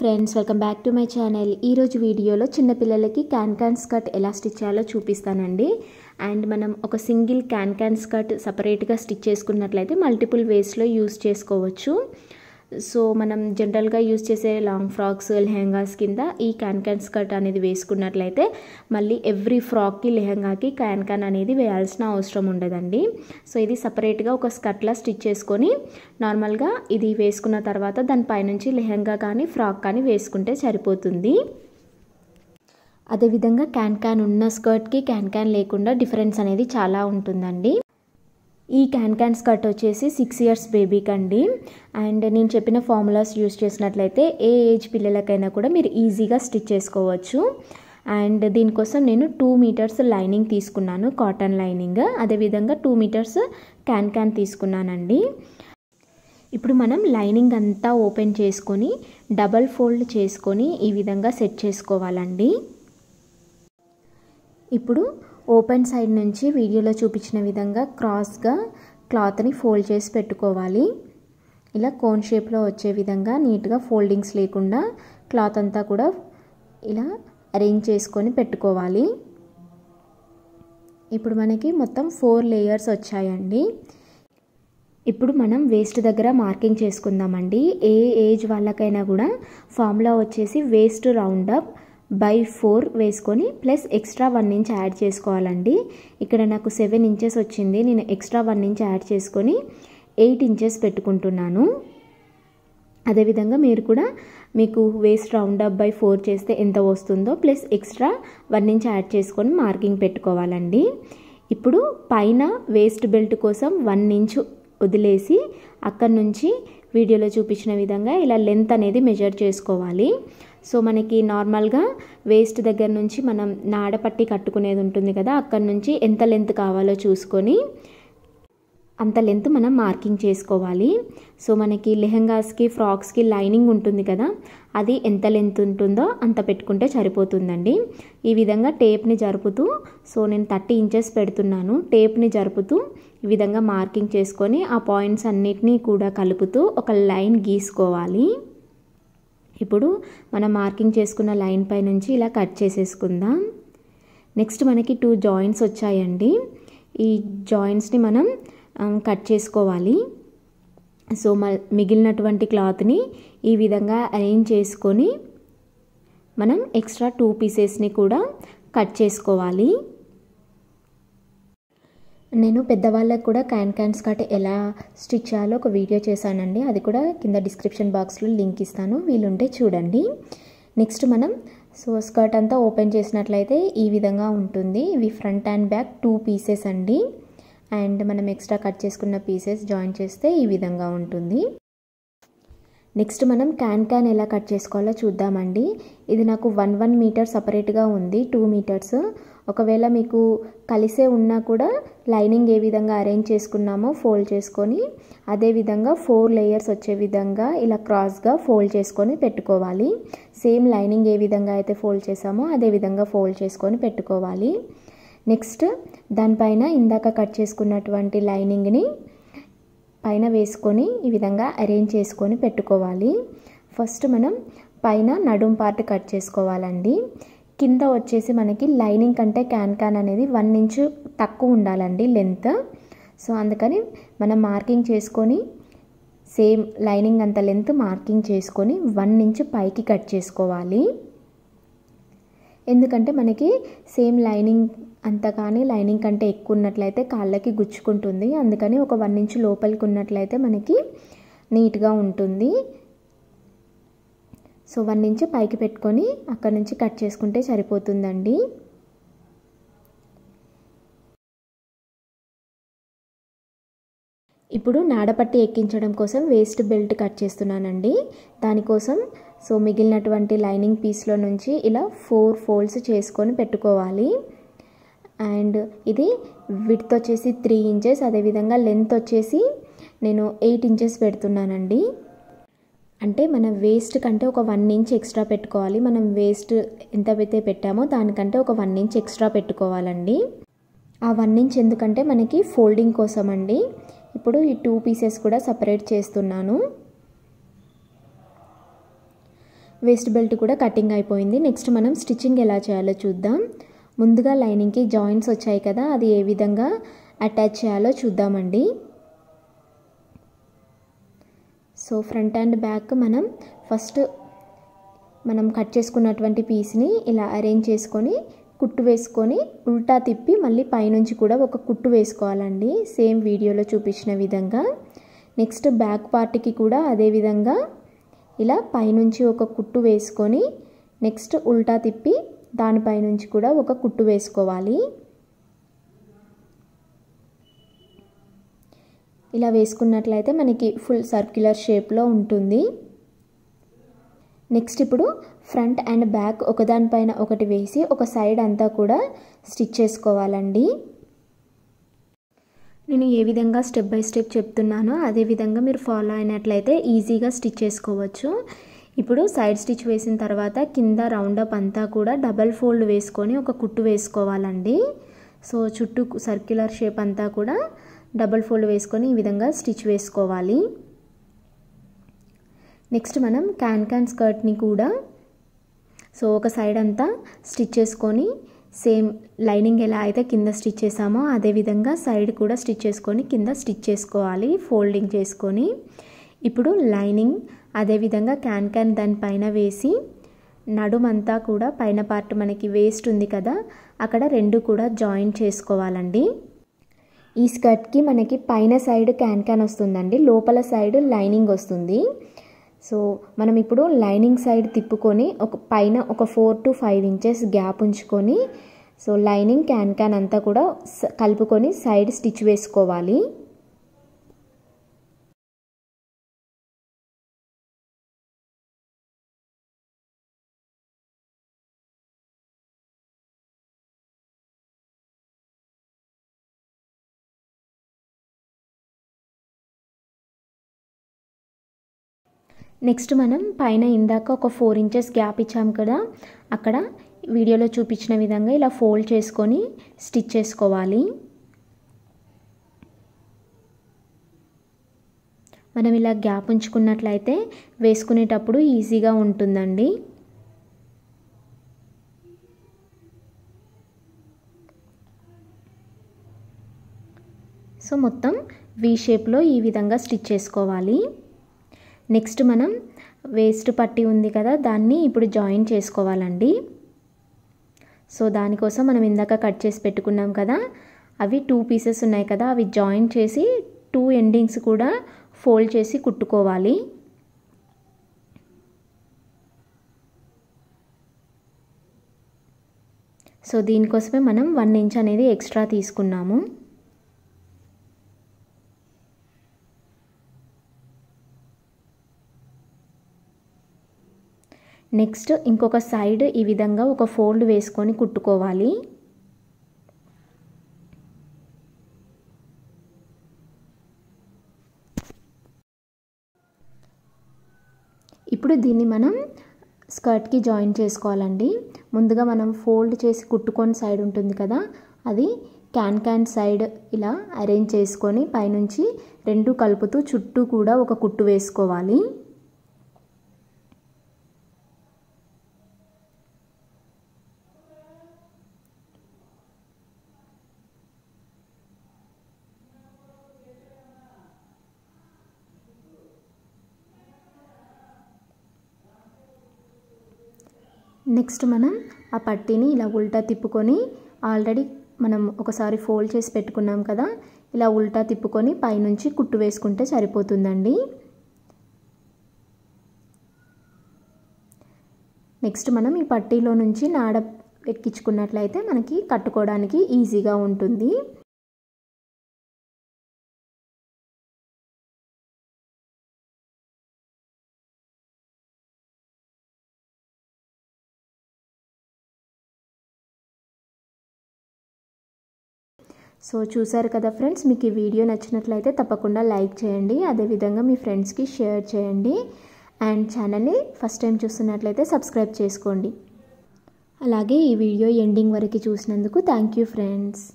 friends welcome back to my channel ఈరోజు వీడియోలో చిన్నపిల్లలకి క్యాన్ క్యాన్ స్కర్ట్ ఎలా స్టిచ్ చేయాలో చూపిస్తానండి అండ్ మనం ఒక సింగిల్ క్యాన్ క్యాన్ స్కర్ట్ సపరేట్గా స్టిచ్ చేసుకున్నట్లయితే మల్టిపుల్ వేస్లో యూస్ చేసుకోవచ్చు సో మనం జనరల్గా యూజ్ చేసే లాంగ్ ఫ్రాక్స్ లెహెంగాస్ కింద ఈ క్యాన్కాన్ స్కర్ట్ అనేది వేసుకున్నట్లయితే మళ్ళీ ఎవ్రీ ఫ్రాక్కి లెహెంగాకి క్యాన్కాన్ అనేది వేయాల్సిన అవసరం ఉండదండి సో ఇది సపరేట్గా ఒక స్కర్ట్లా స్టిచ్ చేసుకొని నార్మల్గా ఇది వేసుకున్న తర్వాత దానిపైనుంచి లెహెంగా కానీ ఫ్రాక్ కానీ వేసుకుంటే సరిపోతుంది అదేవిధంగా క్యాన్ క్యాన్ ఉన్న స్కర్ట్కి క్యాన్ క్యాన్ లేకుండా డిఫరెన్స్ అనేది చాలా ఉంటుందండి ఈ క్యాన్ క్యాన్ స్కర్ట్ వచ్చేసి సిక్స్ ఇయర్స్ బేబీకి అండి అండ్ నేను చెప్పిన ఫార్ములాస్ యూస్ చేసినట్లయితే ఏ ఏజ్ పిల్లలకైనా కూడా మీరు ఈజీగా స్టిచ్ చేసుకోవచ్చు అండ్ దీనికోసం నేను టూ మీటర్స్ లైనింగ్ తీసుకున్నాను కాటన్ లైనింగ్ అదేవిధంగా టూ మీటర్స్ క్యాన్ క్యాన్ తీసుకున్నానండి ఇప్పుడు మనం లైనింగ్ అంతా ఓపెన్ చేసుకొని డబల్ ఫోల్డ్ చేసుకొని ఈ విధంగా సెట్ చేసుకోవాలండి ఇప్పుడు ఓపెన్ సైడ్ నుంచి వీడియోలో చూపించిన విధంగా క్రాస్గా క్లాత్ని ఫోల్డ్ చేసి పెట్టుకోవాలి ఇలా కోన్ షేప్లో వచ్చే విధంగా నీట్గా ఫోల్డింగ్స్ లేకుండా క్లాత్ అంతా కూడా ఇలా అరేంజ్ చేసుకొని పెట్టుకోవాలి ఇప్పుడు మనకి మొత్తం ఫోర్ లేయర్స్ వచ్చాయండి ఇప్పుడు మనం వేస్ట్ దగ్గర మార్కింగ్ చేసుకుందామండి ఏ ఏజ్ వాళ్ళకైనా కూడా ఫామ్లో వచ్చేసి వేస్ట్ రౌండప్ బై ఫోర్ వేసుకొని plus extra one inch add చేసుకోవాలండి ఇక్కడ నాకు సెవెన్ ఇంచెస్ వచ్చింది నేను ఎక్స్ట్రా వన్ ఇంచ్ యాడ్ చేసుకొని ఎయిట్ ఇంచెస్ పెట్టుకుంటున్నాను అదేవిధంగా మీరు కూడా మీకు waist round up by four చేస్తే ఎంత వస్తుందో plus extra one inch add చేసుకొని మార్కింగ్ పెట్టుకోవాలండి ఇప్పుడు పైన వేస్ట్ బెల్ట్ కోసం వన్ ఇంచ్ వదిలేసి అక్కడి నుంచి వీడియోలో చూపించిన విధంగా ఇలా లెంత్ అనేది మెజర్ చేసుకోవాలి సో మనకి నార్మల్గా వేస్ట్ దగ్గర నుంచి మనం నాడపట్టి కట్టుకునేది ఉంటుంది కదా అక్కడ నుంచి ఎంత లెంత్ కావాలో చూసుకొని అంత లెంత్ మనం మార్కింగ్ చేసుకోవాలి సో మనకి లెహంగాస్కి ఫ్రాక్స్కి లైనింగ్ ఉంటుంది కదా అది ఎంత లెంత్ ఉంటుందో అంత పెట్టుకుంటే సరిపోతుందండి ఈ విధంగా టేప్ని జరుపుతూ సో నేను థర్టీ ఇంచెస్ పెడుతున్నాను టేప్ని జరుపుతూ ఈ విధంగా మార్కింగ్ చేసుకొని ఆ పాయింట్స్ అన్నిటినీ కూడా కలుపుతూ ఒక లైన్ గీసుకోవాలి ఇప్పుడు మనం మార్కింగ్ చేసుకున్న లైన్ పై నుంచి ఇలా కట్ చేసేసుకుందాం నెక్స్ట్ మనకి టూ జాయింట్స్ వచ్చాయండి ఈ జాయింట్స్ని మనం కట్ చేసుకోవాలి సో మిగిలినటువంటి క్లాత్ని ఈ విధంగా అరేంజ్ చేసుకొని మనం ఎక్స్ట్రా టూ పీసెస్ని కూడా కట్ చేసుకోవాలి నేను పెద్దవాళ్ళకు కూడా క్యాన్ క్యాన్స్ స్కర్ట్ ఎలా స్టిచ్ చేయాలో ఒక వీడియో చేశానండి అది కూడా కింద డిస్క్రిప్షన్ బాక్స్లో లింక్ ఇస్తాను వీలుంటే చూడండి నెక్స్ట్ మనం సో స్కర్ట్ అంతా ఓపెన్ చేసినట్లయితే ఈ విధంగా ఉంటుంది ఇవి front and back two pieces అండి అండ్ మనం ఎక్స్ట్రా కట్ చేసుకున్న పీసెస్ జాయిన్ చేస్తే ఈ విధంగా ఉంటుంది నెక్స్ట్ మనం క్యాన్ క్యాన్ ఎలా కట్ చేసుకోవాలో చూద్దామండి ఇది నాకు వన్ వన్ మీటర్ సపరేట్గా ఉంది టూ మీటర్స్ ఒకవేళ మీకు కలిసే ఉన్నా కూడా లైనింగ్ ఏ విధంగా అరేంజ్ చేసుకున్నామో ఫోల్డ్ చేసుకొని అదేవిధంగా ఫోర్ లేయర్స్ వచ్చే విధంగా ఇలా క్రాస్గా ఫోల్డ్ చేసుకొని పెట్టుకోవాలి సేమ్ లైనింగ్ ఏ విధంగా అయితే ఫోల్డ్ చేసామో అదే విధంగా ఫోల్డ్ చేసుకొని పెట్టుకోవాలి నెక్స్ట్ దానిపైన ఇందాక కట్ చేసుకున్నటువంటి లైనింగ్ని పైన వేసుకొని ఈ విధంగా అరేంజ్ చేసుకొని పెట్టుకోవాలి ఫస్ట్ మనం పైన నడుం పార్ట్ కట్ చేసుకోవాలండి కింద వచ్చేసి మనకి లైనింగ్ కంటే క్యాన్ క్యాన్ అనేది వన్ ఇంచ్ తక్కువ ఉండాలండి లెంత్ సో అందుకని మనం మార్కింగ్ చేసుకొని సేమ్ లైనింగ్ అంత లెంత్ మార్కింగ్ చేసుకొని వన్ ఇంచ్ పైకి కట్ చేసుకోవాలి ఎందుకంటే మనకి సేమ్ లైనింగ్ అంత కానీ లైనింగ్ కంటే ఎక్కువ ఉన్నట్లయితే కాళ్ళకి గుచ్చుకుంటుంది అందుకని ఒక వన్ ఇంచ్ లోపలికి ఉన్నట్లయితే మనకి నీట్గా ఉంటుంది సో వన్ ఇంచ్ పైకి పెట్టుకొని అక్కడ నుంచి కట్ చేసుకుంటే సరిపోతుందండి ఇప్పుడు నాడపట్టి ఎక్కించడం కోసం వేస్ట్ బెల్ట్ కట్ చేస్తున్నానండి దానికోసం సో మిగిలినటువంటి లైనింగ్ పీస్లో నుంచి ఇలా ఫోర్ ఫోల్డ్స్ చేసుకొని పెట్టుకోవాలి అండ్ ఇది విడ్త్ వచ్చేసి త్రీ ఇంచెస్ అదేవిధంగా లెంత్ వచ్చేసి నేను ఎయిట్ ఇంచెస్ పెడుతున్నానండి అంటే మన వేస్ట్ కంటే ఒక వన్ ఇంచ్ ఎక్స్ట్రా పెట్టుకోవాలి మనం వేస్ట్ ఎంతైతే పెట్టామో దానికంటే ఒక వన్ ఇంచ్ ఎక్స్ట్రా పెట్టుకోవాలండి ఆ వన్ ఇంచ్ ఎందుకంటే మనకి ఫోల్డింగ్ కోసం అండి ఇప్పుడు ఈ టూ పీసెస్ కూడా సపరేట్ చేస్తున్నాను వేస్ట్ బెల్ట్ కూడా కటింగ్ అయిపోయింది నెక్స్ట్ మనం స్టిచ్చింగ్ ఎలా చేయాలో చూద్దాం ముందుగా లైనింగ్కి జాయింట్స్ వచ్చాయి కదా అది ఏ విధంగా అటాచ్ చేయాలో చూద్దామండి సో ఫ్రంట్ అండ్ బ్యాక్ మనం ఫస్ట్ మనం కట్ చేసుకున్నటువంటి పీస్ని ఇలా అరేంజ్ చేసుకొని కుట్టు వేసుకొని ఉల్టా తిప్పి మళ్ళీ పైనుంచి కూడా ఒక కుట్టు వేసుకోవాలండి సేమ్ వీడియోలో చూపించిన విధంగా నెక్స్ట్ బ్యాక్ పార్ట్కి కూడా అదే విధంగా ఇలా పైనుంచి ఒక కుట్టు వేసుకొని నెక్స్ట్ ఉల్టా తిప్పి దానిపైనుంచి కూడా ఒక కుట్టు వేసుకోవాలి ఇలా వేసుకున్నట్లయితే మనకి ఫుల్ సర్క్యులర్ షేప్లో ఉంటుంది నెక్స్ట్ ఇప్పుడు ఫ్రంట్ అండ్ బ్యాక్ ఒకదానిపైన ఒకటి వేసి ఒక సైడ్ అంతా కూడా స్టిచ్ చేసుకోవాలండి నేను ఏ విధంగా స్టెప్ బై స్టెప్ చెప్తున్నానో అదే విధంగా మీరు ఫాలో అయినట్లయితే ఈజీగా స్టిచ్ చేసుకోవచ్చు ఇప్పుడు సైడ్ స్టిచ్ వేసిన తర్వాత కింద రౌండప్ అంతా కూడా డబల్ ఫోల్డ్ వేసుకొని ఒక కుట్టు వేసుకోవాలండి సో చుట్టూ సర్క్యులర్ షేప్ అంతా కూడా డబల్ ఫోల్డ్ వేసుకొని ఈ విధంగా స్టిచ్ వేసుకోవాలి నెక్స్ట్ మనం క్యాన్ క్యాన్ స్కర్ట్ని కూడా సో ఒక సైడ్ అంతా స్టిచ్ చేసుకొని సేమ్ లైనింగ్ ఎలా అయితే కింద స్టిచ్ చేసామో అదేవిధంగా సైడ్ కూడా స్టిచ్ చేసుకొని కింద స్టిచ్ చేసుకోవాలి ఫోల్డింగ్ చేసుకొని ఇప్పుడు లైనింగ్ అదేవిధంగా క్యాన్ క్యాన్ దానిపైన వేసి నడుమంతా కూడా పైన పార్ట్ మనకి వేస్ట్ ఉంది కదా అక్కడ రెండు కూడా జాయిన్ చేసుకోవాలండి ఈ స్కర్ట్కి మనకి పైన సైడ్ క్యాన్ క్యాన్ వస్తుందండి లోపల సైడ్ లైనింగ్ వస్తుంది సో మనం ఇప్పుడు లైనింగ్ సైడ్ తిప్పుకొని ఒక పైన ఒక four to five inches gap ఉంచుకొని సో లైనింగ్ క్యాన్ క్యాన్ అంతా కూడా కలుపుకొని సైడ్ స్టిచ్ వేసుకోవాలి నెక్స్ట్ మనం పైన ఇందాక ఒక ఫోర్ ఇంచెస్ గ్యాప్ ఇచ్చాం కదా అక్కడ వీడియోలో చూపించిన విధంగా ఇలా ఫోల్డ్ చేసుకొని స్టిచ్ చేసుకోవాలి మనం ఇలా గ్యాప్ ఉంచుకున్నట్లయితే వేసుకునేటప్పుడు ఈజీగా ఉంటుందండి సో మొత్తం వీ షేప్లో ఈ విధంగా స్టిచ్ చేసుకోవాలి నెక్స్ట్ మనం వేస్ట్ పట్టి ఉంది కదా దాన్ని ఇప్పుడు జాయిన్ చేసుకోవాలండి సో దానికోసం మనం ఇందాక కట్ చేసి పెట్టుకున్నాం కదా అవి టూ పీసెస్ ఉన్నాయి కదా అవి జాయిన్ చేసి టూ ఎండింగ్స్ కూడా ఫోల్డ్ చేసి కుట్టుకోవాలి సో దీనికోసమే మనం వన్ ఇంచ్ అనేది ఎక్స్ట్రా తీసుకున్నాము నెక్స్ట్ ఇంకొక సైడ్ ఈ విధంగా ఒక ఫోల్డ్ వేసుకొని కుట్టుకోవాలి ఇప్పుడు దీన్ని మనం స్కర్ట్కి జాయిన్ చేసుకోవాలండి ముందుగా మనం ఫోల్డ్ చేసి కుట్టుకొని సైడ్ ఉంటుంది కదా అది క్యాన్ క్యాన్ సైడ్ ఇలా అరేంజ్ చేసుకొని పైనుంచి రెండు కలుపుతూ చుట్టూ కూడా ఒక కుట్టు వేసుకోవాలి నెక్స్ట్ మనం ఆ పట్టీని ఇలా ఉల్టా తిప్పుకొని ఆల్రెడీ మనం ఒకసారి ఫోల్డ్ చేసి పెట్టుకున్నాం కదా ఇలా ఉల్టా తిప్పుకొని పైనుంచి కుట్టు వేసుకుంటే సరిపోతుందండి నెక్స్ట్ మనం ఈ పట్టీలో నుంచి నాడ ఎక్కించుకున్నట్లయితే మనకి కట్టుకోవడానికి ఈజీగా ఉంటుంది సో చూసారు కదా ఫ్రెండ్స్ మీకు ఈ వీడియో నచ్చినట్లయితే తప్పకుండా లైక్ చేయండి అదేవిధంగా మీ ఫ్రెండ్స్కి షేర్ చేయండి అండ్ ఛానల్ని ఫస్ట్ టైం చూస్తున్నట్లయితే సబ్స్క్రైబ్ చేసుకోండి అలాగే ఈ వీడియో ఎండింగ్ వరకు చూసినందుకు థ్యాంక్ యూ ఫ్రెండ్స్